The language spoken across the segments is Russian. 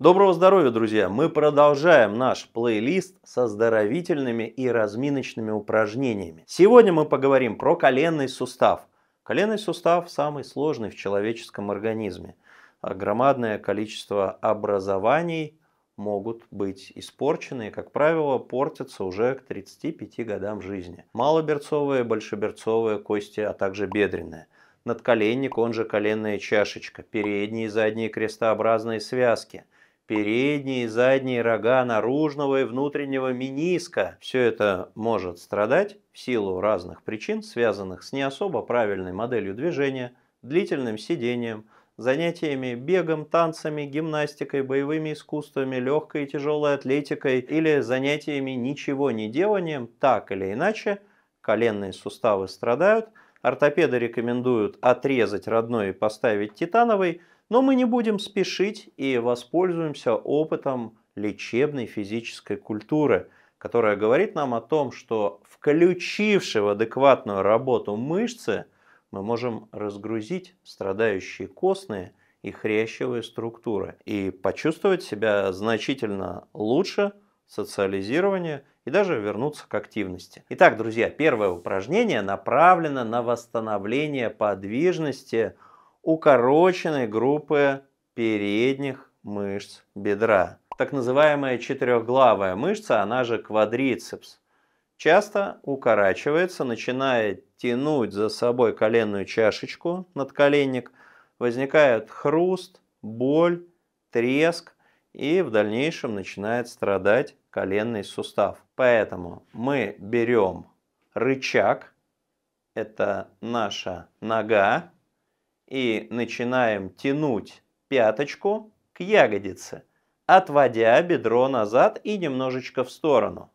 Доброго здоровья, друзья! Мы продолжаем наш плейлист со здоровительными и разминочными упражнениями. Сегодня мы поговорим про коленный сустав. Коленный сустав самый сложный в человеческом организме. А громадное количество образований могут быть испорчены и, как правило, портятся уже к 35 годам жизни. Малоберцовые, большеберцовые кости, а также бедренные надколенник, он же коленная чашечка, передние и задние крестообразные связки – передние и задние рога наружного и внутреннего миниска, Все это может страдать в силу разных причин, связанных с не особо правильной моделью движения, длительным сидением, занятиями бегом, танцами, гимнастикой, боевыми искусствами, легкой и тяжелой атлетикой или занятиями ничего не деланием, так или иначе, коленные суставы страдают – Ортопеды рекомендуют отрезать родной и поставить титановый, но мы не будем спешить и воспользуемся опытом лечебной физической культуры, которая говорит нам о том, что включивши в адекватную работу мышцы, мы можем разгрузить страдающие костные и хрящевые структуры и почувствовать себя значительно лучше, социализирование и даже вернуться к активности. Итак, друзья, первое упражнение направлено на восстановление подвижности укороченной группы передних мышц бедра. Так называемая четырехглавая мышца, она же квадрицепс, часто укорачивается, начиная тянуть за собой коленную чашечку над коленник, возникает хруст, боль, треск, и в дальнейшем начинает страдать коленный сустав. Поэтому мы берем рычаг, это наша нога, и начинаем тянуть пяточку к ягодице, отводя бедро назад и немножечко в сторону.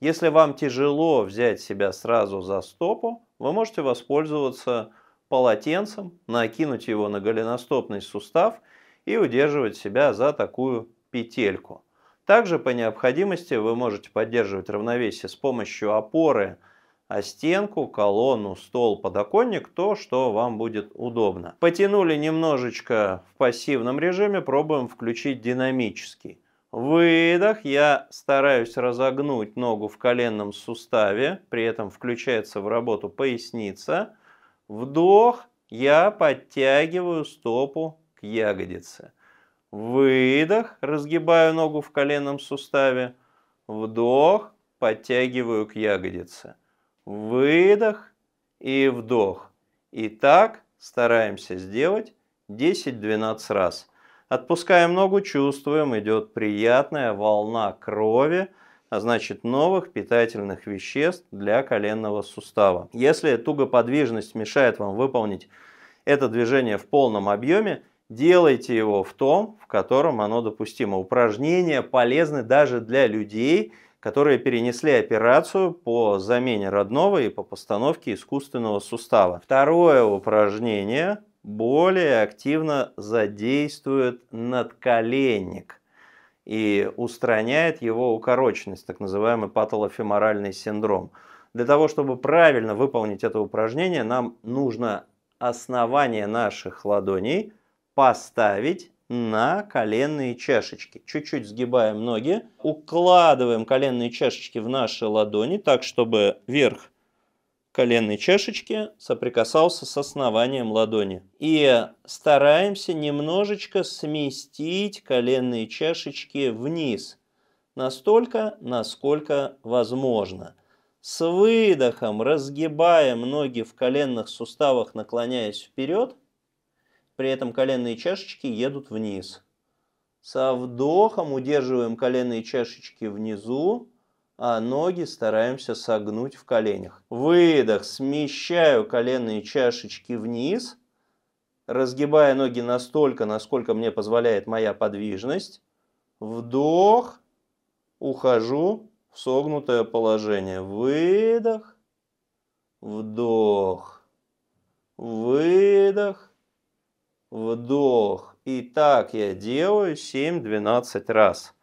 Если вам тяжело взять себя сразу за стопу, вы можете воспользоваться полотенцем, накинуть его на голеностопный сустав – и удерживать себя за такую петельку. Также по необходимости вы можете поддерживать равновесие с помощью опоры о стенку, колонну, стол, подоконник, то, что вам будет удобно. Потянули немножечко в пассивном режиме, пробуем включить динамический. Выдох, я стараюсь разогнуть ногу в коленном суставе, при этом включается в работу поясница. Вдох, я подтягиваю стопу к ягодице. Выдох, разгибаю ногу в коленном суставе. Вдох, подтягиваю к ягодице. Выдох и вдох. И так стараемся сделать 10-12 раз. Отпускаем ногу, чувствуем, идет приятная волна крови, а значит новых питательных веществ для коленного сустава. Если тугоподвижность мешает вам выполнить это движение в полном объеме, делайте его в том, в котором оно допустимо. Упражнения полезны даже для людей, которые перенесли операцию по замене родного и по постановке искусственного сустава. Второе упражнение более активно задействует надколенник и устраняет его укороченность, так называемый патолофеморальный синдром. Для того, чтобы правильно выполнить это упражнение, нам нужно основание наших ладоней – поставить на коленные чашечки. Чуть-чуть сгибаем ноги, укладываем коленные чашечки в наши ладони, так чтобы верх коленной чашечки соприкасался с основанием ладони. И стараемся немножечко сместить коленные чашечки вниз, настолько, насколько возможно. С выдохом разгибаем ноги в коленных суставах, наклоняясь вперед – при этом коленные чашечки едут вниз. Со вдохом удерживаем коленные чашечки внизу, а ноги стараемся согнуть в коленях. Выдох. Смещаю коленные чашечки вниз, разгибая ноги настолько, насколько мне позволяет моя подвижность. Вдох. Ухожу в согнутое положение. Выдох. Вдох. Выдох вдох. И так я делаю 7-12 раз.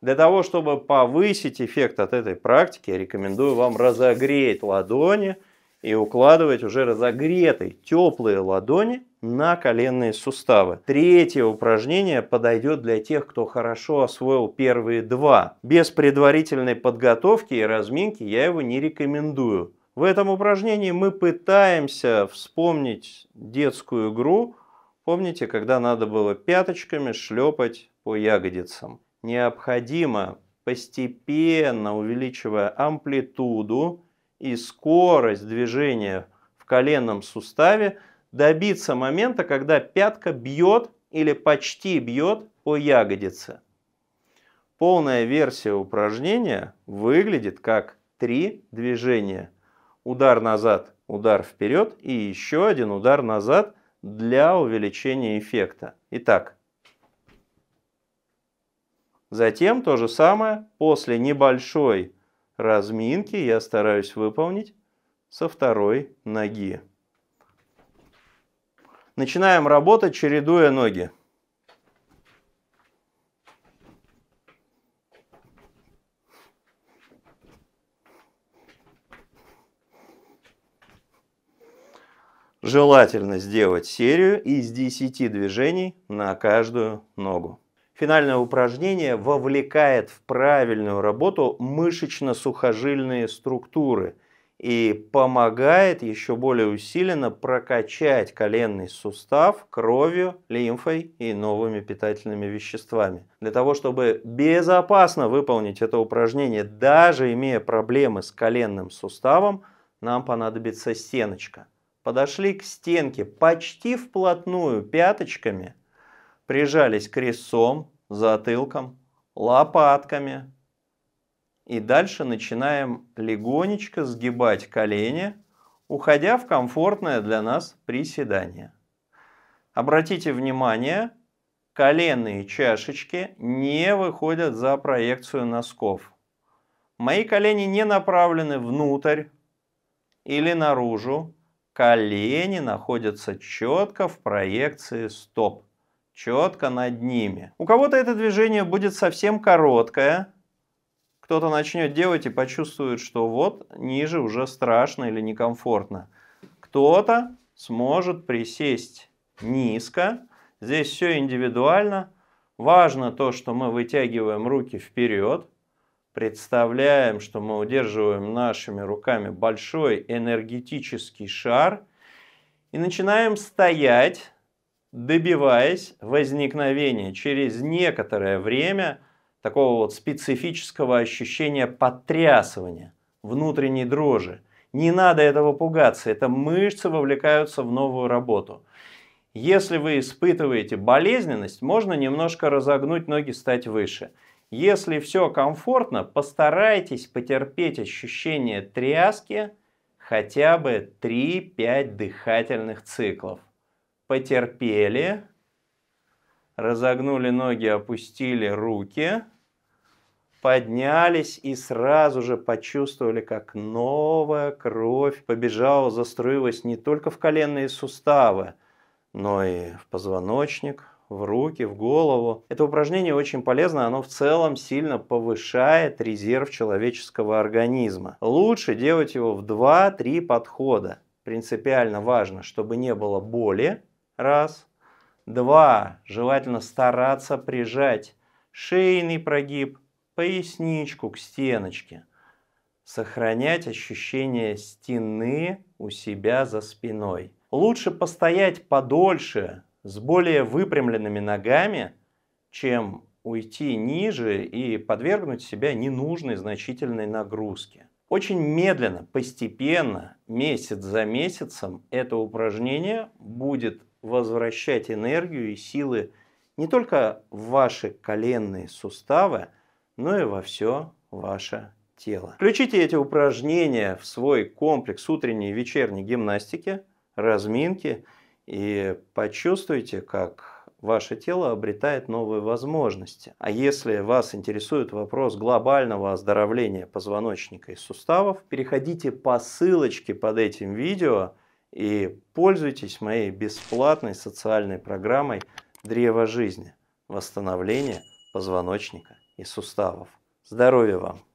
Для того, чтобы повысить эффект от этой практики, я рекомендую вам разогреть ладони и укладывать уже разогретые теплые ладони на коленные суставы. Третье упражнение подойдет для тех, кто хорошо освоил первые два. Без предварительной подготовки и разминки я его не рекомендую. В этом упражнении мы пытаемся вспомнить детскую игру – Помните, когда надо было пяточками шлепать по ягодицам? Необходимо, постепенно увеличивая амплитуду и скорость движения в коленном суставе, добиться момента, когда пятка бьет или почти бьет по ягодице. Полная версия упражнения выглядит как три движения. Удар назад, удар вперед и еще один удар назад – для увеличения эффекта. Итак, затем то же самое после небольшой разминки я стараюсь выполнить со второй ноги. Начинаем работать, чередуя ноги. Желательно сделать серию из 10 движений на каждую ногу. Финальное упражнение вовлекает в правильную работу мышечно-сухожильные структуры и помогает еще более усиленно прокачать коленный сустав кровью, лимфой и новыми питательными веществами. Для того, чтобы безопасно выполнить это упражнение, даже имея проблемы с коленным суставом, нам понадобится стеночка – подошли к стенке почти вплотную пяточками, прижались крестцом, затылком, лопатками. И дальше начинаем легонечко сгибать колени, уходя в комфортное для нас приседание. Обратите внимание, коленные чашечки не выходят за проекцию носков. Мои колени не направлены внутрь или наружу, колени находятся четко в проекции стоп, четко над ними. У кого-то это движение будет совсем короткое, кто-то начнет делать и почувствует, что вот ниже уже страшно или некомфортно. Кто-то сможет присесть низко, здесь все индивидуально. Важно то, что мы вытягиваем руки вперед, представляем, что мы удерживаем нашими руками большой энергетический шар и начинаем стоять, добиваясь возникновения через некоторое время такого вот специфического ощущения потрясывания, внутренней дрожи. Не надо этого пугаться, это мышцы вовлекаются в новую работу. Если вы испытываете болезненность, можно немножко разогнуть ноги, стать выше – если все комфортно, постарайтесь потерпеть ощущение тряски хотя бы 3-5 дыхательных циклов. Потерпели, разогнули ноги, опустили руки, поднялись и сразу же почувствовали, как новая кровь побежала, заструилась не только в коленные суставы, но и в позвоночник, в руки, в голову. Это упражнение очень полезно, оно в целом сильно повышает резерв человеческого организма. Лучше делать его в 2-3 подхода. Принципиально важно, чтобы не было боли, раз. Два, желательно стараться прижать шейный прогиб, поясничку к стеночке. Сохранять ощущение стены у себя за спиной. Лучше постоять подольше с более выпрямленными ногами, чем уйти ниже и подвергнуть себя ненужной значительной нагрузке. Очень медленно, постепенно, месяц за месяцем это упражнение будет возвращать энергию и силы не только в ваши коленные суставы, но и во все ваше тело. Включите эти упражнения в свой комплекс утренней и вечерней гимнастики, разминки – и почувствуйте, как ваше тело обретает новые возможности. А если вас интересует вопрос глобального оздоровления позвоночника и суставов, переходите по ссылочке под этим видео и пользуйтесь моей бесплатной социальной программой «Древо жизни. Восстановление позвоночника и суставов». Здоровья вам!